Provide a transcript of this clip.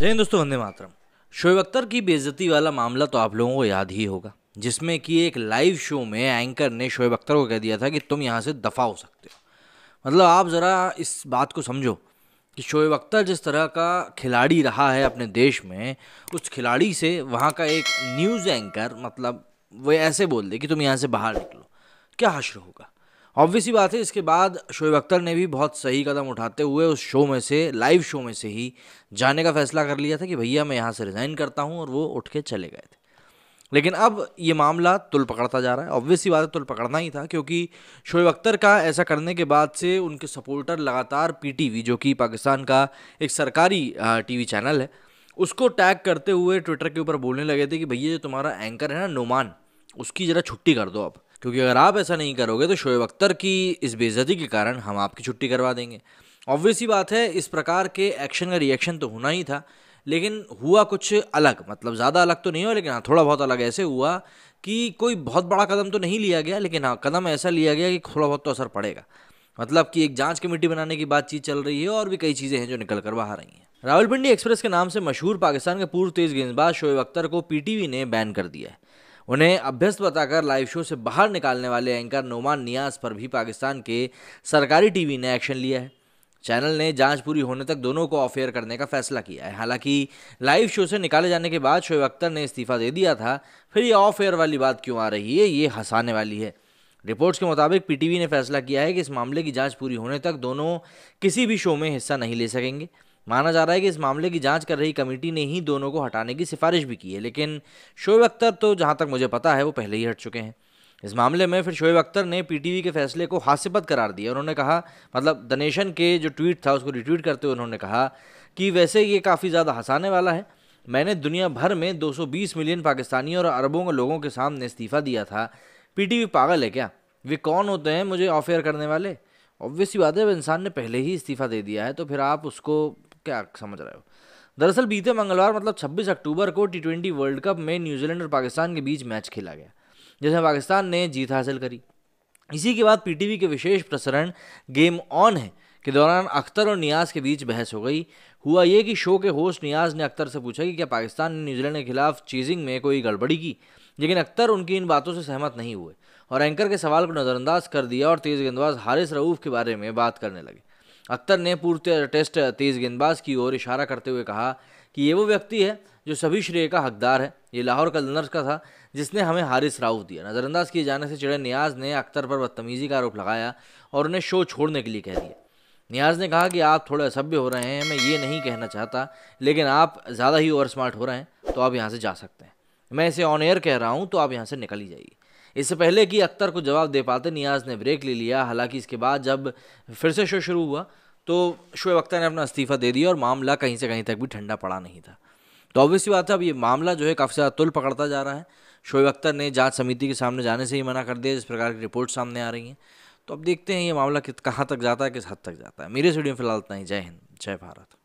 जय हिंद दोस्तों वंदे मातरम शोएब अख्तर की बेजती वाला मामला तो आप लोगों को याद ही होगा जिसमें कि एक लाइव शो में एंकर ने शोएब अख्तर को कह दिया था कि तुम यहाँ से दफ़ा हो सकते हो मतलब आप ज़रा इस बात को समझो कि शोएब अख्तर जिस तरह का खिलाड़ी रहा है अपने देश में उस खिलाड़ी से वहाँ का एक न्यूज़ एंकर मतलब वह ऐसे बोल दे कि तुम यहाँ से बाहर निकलो क्या हश्र होगा ऑब्वियस ही बात है इसके बाद शोएब अख्तर ने भी बहुत सही कदम उठाते हुए उस शो में से लाइव शो में से ही जाने का फैसला कर लिया था कि भैया मैं यहाँ से रिज़ाइन करता हूँ और वो उठ के चले गए थे लेकिन अब ये मामला तुल पकड़ता जा रहा है ऑब्वियस ही बात है तुल पकड़ना ही था क्योंकि शोएब अख्तर का ऐसा करने के बाद से उनके सपोर्टर लगातार पी जो कि पाकिस्तान का एक सरकारी टी चैनल है उसको टैग करते हुए ट्विटर के ऊपर बोलने लगे थे कि भैया जो तुम्हारा एंकर है ना नोमान उसकी ज़रा छुट्टी कर दो अब क्योंकि अगर आप ऐसा नहीं करोगे तो शोएब अख्तर की इस बेज़ती के कारण हम आपकी छुट्टी करवा देंगे ऑब्वियसली बात है इस प्रकार के एक्शन का रिएक्शन तो होना ही था लेकिन हुआ कुछ अलग मतलब ज़्यादा अलग तो नहीं हुआ लेकिन हाँ थोड़ा बहुत अलग ऐसे हुआ कि कोई बहुत बड़ा कदम तो नहीं लिया गया लेकिन हाँ कदम ऐसा लिया गया कि थोड़ा बहुत तो असर पड़ेगा मतलब कि एक जांच कमेटी बनाने की बातचीत चल रही है और भी कई चीज़ें हैं जो निकल कर बाहर आई हैं रावलपिंडी एक्सप्रेस के नाम से मशहूर पाकिस्तान के पूर्व तेज़ गेंदबाज शोएब अख्तर को पीटीवी ने बैन कर दिया है उन्हें अभ्यस्त बताकर लाइव शो से बाहर निकालने वाले एंकर नोमान नियाज पर भी पाकिस्तान के सरकारी टीवी ने एक्शन लिया है चैनल ने जांच पूरी होने तक दोनों को ऑफ एयर करने का फैसला किया है हालांकि लाइव शो से निकाले जाने के बाद शोएब अख्तर ने इस्तीफा दे दिया था फिर ये ऑफ एयर वाली बात क्यों आ रही है ये हंसाने वाली है रिपोर्ट्स के मुताबिक पीटीवी ने फैसला किया है कि इस मामले की जांच पूरी होने तक दोनों किसी भी शो में हिस्सा नहीं ले सकेंगे माना जा रहा है कि इस मामले की जांच कर रही कमेटी ने ही दोनों को हटाने की सिफारिश भी की है लेकिन शोएब अख्तर तो जहां तक मुझे पता है वो पहले ही हट चुके हैं इस मामले में फिर शोएब अख्तर ने पीटीवी के फैसले को हास्यपद करार दिया उन्होंने कहा मतलब दनेशन के जो ट्वीट था उसको रिट्वीट करते हुए उन्होंने कहा कि वैसे ये काफ़ी ज़्यादा हंसाने वाला है मैंने दुनिया भर में 220 मिलियन पाकिस्तानियों और अरबों के लोगों के सामने इस्तीफ़ा दिया था पीटीवी पागल है क्या वे कौन होते हैं मुझे ऑफेयर करने वाले ऑब्वियसली बात है इंसान ने पहले ही इस्तीफ़ा दे दिया है तो फिर आप उसको क्या समझ रहे हो दरअसल बीते मंगलवार मतलब 26 अक्टूबर को टी ट्वेंटी वर्ल्ड कप में न्यूजीलैंड और पाकिस्तान के बीच मैच खेला गया जिसमें पाकिस्तान ने जीत हासिल करी इसी के बाद पीटीवी के विशेष प्रसारण गेम ऑन है के दौरान अख्तर और नियाज के बीच बहस हो गई हुआ यह कि शो के होस्ट नियाज ने अख्तर से पूछा कि क्या पाकिस्तान ने न्यूजीलैंड के खिलाफ चीजिंग में कोई गड़बड़ी की लेकिन अख्तर उनकी इन बातों से सहमत नहीं हुए और एंकर के सवाल को नज़रअंदाज कर दिया और तेज़ गेंदबाज हारिस रऊफ के बारे में बात करने लगे अख्तर ने पूर्व टेस्ट तेज़ गेंदबाज की ओर इशारा करते हुए कहा कि ये वो व्यक्ति है जो सभी श्रेय का हकदार है ये लाहौर कलंदर्स का था जिसने हमें हारिस राउफ दिया नज़रअंदाज किए जाने से चिड़े नियाज ने अख्तर पर बदतमीज़ी का आरोप लगाया और उन्हें शो छोड़ने के लिए कह दिया नियाज ने कहा कि आप थोड़े असभ्य हो रहे हैं मैं ये नहीं कहना चाहता लेकिन आप ज़्यादा ही ओवर स्मार्ट हो रहे हैं तो आप यहाँ से जा सकते हैं मैं इसे ऑन एयर कह रहा हूँ तो आप यहाँ से निकल ही जाइए इससे पहले कि अख्तर को जवाब दे पाते नियाज ने ब्रेक ले लिया हालांकि इसके बाद जब फिर से शो शुरू हुआ तो शोएब अख्तर ने अपना इस्तीफ़ा दे दिया और मामला कहीं से कहीं तक भी ठंडा पड़ा नहीं था तो ऑब्वियसली बात है अब ये मामला जो है काफ़ी ज़्यादा तुल पकड़ता जा रहा है शोएब अख्तर ने जांच समिति के सामने जाने से ही मना कर दिया जिस प्रकार की रिपोर्ट सामने आ रही हैं तो अब देखते हैं ये मामला कित कहाँ तक जाता है किस हद तक जाता है मेरे स्टूडियो में फिलहाल इतना ही जय हिंद जय भारत